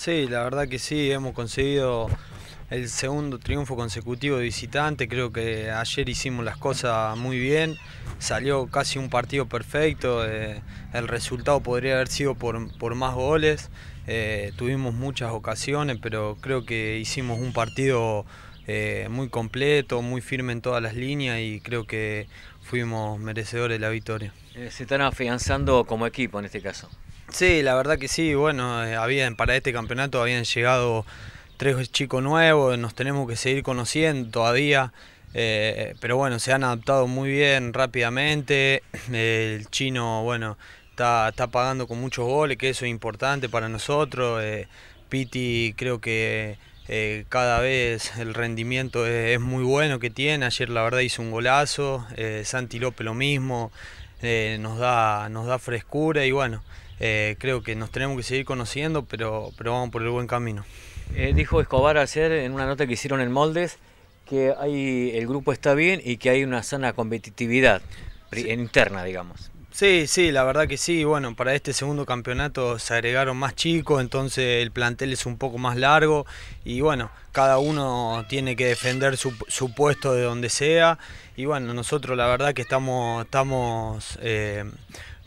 Sí, la verdad que sí, hemos conseguido el segundo triunfo consecutivo de visitante, creo que ayer hicimos las cosas muy bien, salió casi un partido perfecto, eh, el resultado podría haber sido por, más goles, eh, tuvimos muchas ocasiones, pero creo que hicimos un partido eh, muy completo, muy firme en todas las líneas y creo que fuimos merecedores de la victoria. Se están afianzando como equipo en este caso. Sí, la verdad que sí, bueno, eh, para este campeonato habían llegado tres chicos nuevos, nos tenemos que seguir conociendo todavía, eh, pero bueno, se han adaptado muy bien rápidamente, el chino, bueno, está, pagando con muchos goles, que eso es importante para nosotros, eh, Piti creo que cada vez el rendimiento es, muy bueno que tiene, ayer la verdad hizo un golazo, Santi López lo mismo, nos, da, nos da frescura y bueno... Eh, creo que nos tenemos que seguir conociendo, pero, pero vamos por el buen camino. Eh, dijo Escobar ayer en una nota que hicieron en Moldes que hay, el grupo está bien y que hay una sana competitividad interna, digamos. Sí, sí, la verdad que sí. Bueno, para este segundo campeonato se agregaron más chicos, entonces el plantel es un poco más largo y bueno, cada uno tiene que defender su, puesto de donde sea y bueno, nosotros la verdad que estamos, estamos eh,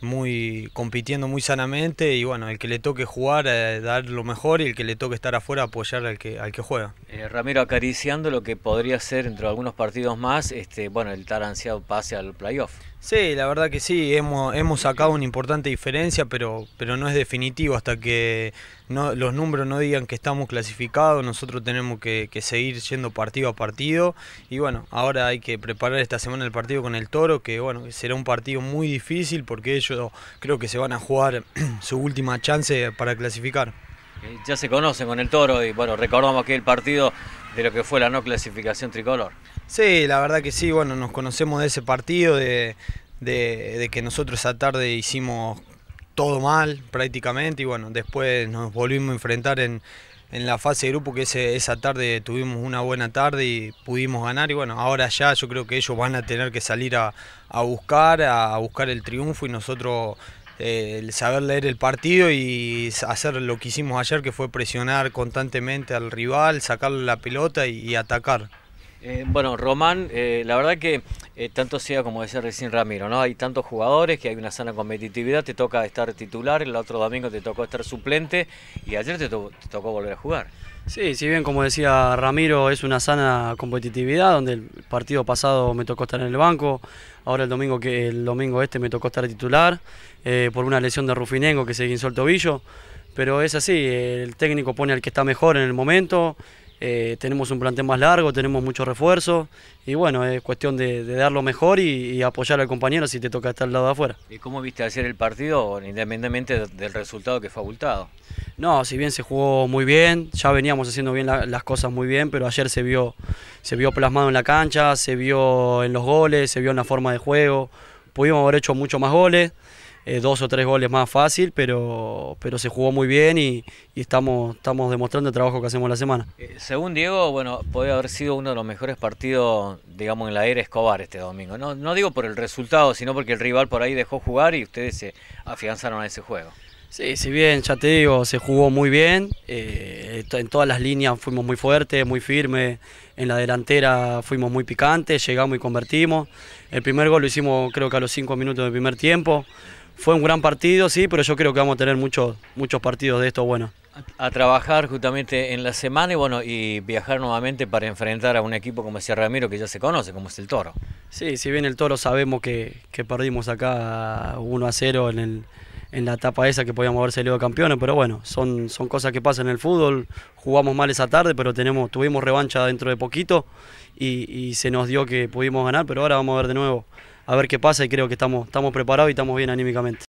muy compitiendo muy sanamente y bueno, el que le toque jugar, eh, dar lo mejor y el que le toque estar afuera, apoyar al que, al que juega. Eh, Ramiro, acariciando lo que podría ser entre algunos partidos más, este, bueno, el tan ansiado pase al playoff. Sí, la verdad que sí, hemos, hemos sacado una importante diferencia, pero, pero no es definitivo hasta que no, los números no digan que estamos clasificados, nosotros tenemos que, que seguir yendo partido a partido y bueno, ahora hay que preparar esta semana el partido con el Toro, que bueno, será un partido muy difícil porque ellos creo que se van a jugar su última chance para clasificar. Eh, ya se conocen con el toro y bueno, recordamos que el partido de lo que fue la no clasificación tricolor. Sí, la verdad que sí, bueno, nos conocemos de ese partido, de, de que nosotros esa tarde hicimos todo mal prácticamente y bueno, después nos volvimos a enfrentar en, en la fase de grupo que esa tarde tuvimos una buena tarde y pudimos ganar y bueno, ahora ya yo creo que ellos van a tener que salir a, buscar, a, buscar el triunfo y nosotros eh, el saber leer el partido y hacer lo que hicimos ayer que fue presionar constantemente al rival, sacarle la pelota y atacar. Eh, bueno, Román, eh, la verdad que eh, tanto sea como decía recién Ramiro, ¿no? Hay tantos jugadores que hay una sana competitividad, te toca estar titular, el otro domingo te tocó estar suplente y ayer te, tocó volver a jugar. Sí, si bien como decía Ramiro, es una sana competitividad, donde el partido pasado me tocó estar en el banco, ahora el domingo que el domingo este me tocó estar titular, por una lesión de Rufinengo que se guinzó el tobillo, pero es así, el técnico pone al que está mejor en el momento. Eh, tenemos un plantel más largo, tenemos mucho refuerzo y bueno, es cuestión de, darlo dar mejor y, apoyar al compañero si te toca estar al lado de afuera. ¿Y cómo viste hacer el partido, independientemente del resultado que fue abultado? No, si bien se jugó muy bien, ya veníamos haciendo bien las cosas muy bien, pero ayer se vio, se vio plasmado en la cancha, se vio en los goles, se vio en la forma de juego, pudimos haber hecho mucho más goles. Eh, dos o tres goles más fácil, pero, pero se jugó muy bien y, estamos, estamos demostrando el trabajo que hacemos la semana. Eh, según Diego, bueno, podría haber sido uno de los mejores partidos, digamos, en la era Escobar este domingo. No, digo por el resultado, sino porque el rival por ahí dejó jugar y ustedes se afianzaron a ese juego. Sí, si bien, ya te digo, se jugó muy bien, eh, en todas las líneas fuimos muy fuertes, muy firmes, en la delantera fuimos muy picantes, llegamos y convertimos. El primer gol lo hicimos creo que a los cinco minutos del primer tiempo, fue un gran partido, sí, pero yo creo que vamos a tener muchos, muchos partidos de esto bueno. A, trabajar justamente en la semana y bueno, y viajar nuevamente para enfrentar a un equipo como decía Ramiro que ya se conoce, como es el Toro. Sí, si bien el Toro sabemos que, perdimos acá 1 a 0 en la etapa esa que podíamos haber salido campeones, pero bueno, son, son cosas que pasan en el fútbol. Jugamos mal esa tarde, pero tenemos, tuvimos revancha dentro de poquito y se nos dio que pudimos ganar, pero ahora vamos a ver de nuevo a ver qué pasa y creo que estamos, estamos preparados y estamos bien anímicamente.